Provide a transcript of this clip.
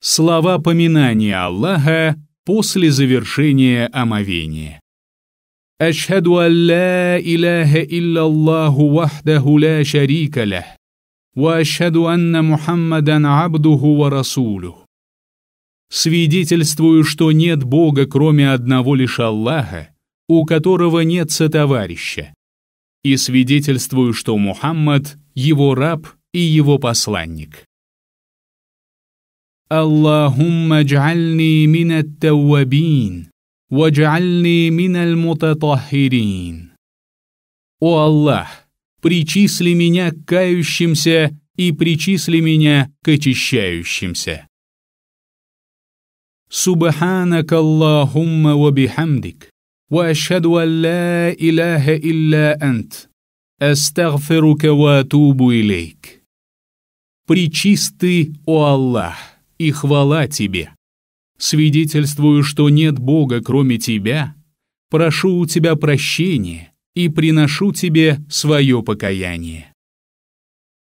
Слова поминания Аллаха после завершения омовения. أشهد أن لا إله إلا الله وحده لا شريك له وأشهد أن محمدا عبده ورسوله Свидетельствую, что нет Бога, кроме одного лишь Аллаха, у которого нет сотоварища. И свидетельствую, что Мухаммад – его раб и его посланник. اللهم اجعلني من التوابين واجعلني من المتطهرين. О Аллах, причисли меня к кающимся и причисли меня к очищающимся. Субханак Аллахумма ва бихамдик, ва ашхаду ан ла илаха اله ант, астагфирука ва واتوب илейк. причисты о Аллах и хвала Тебе. Свидетельствую, что нет Бога, кроме Тебя, прошу у Тебя прощения и приношу Тебе свое покаяние.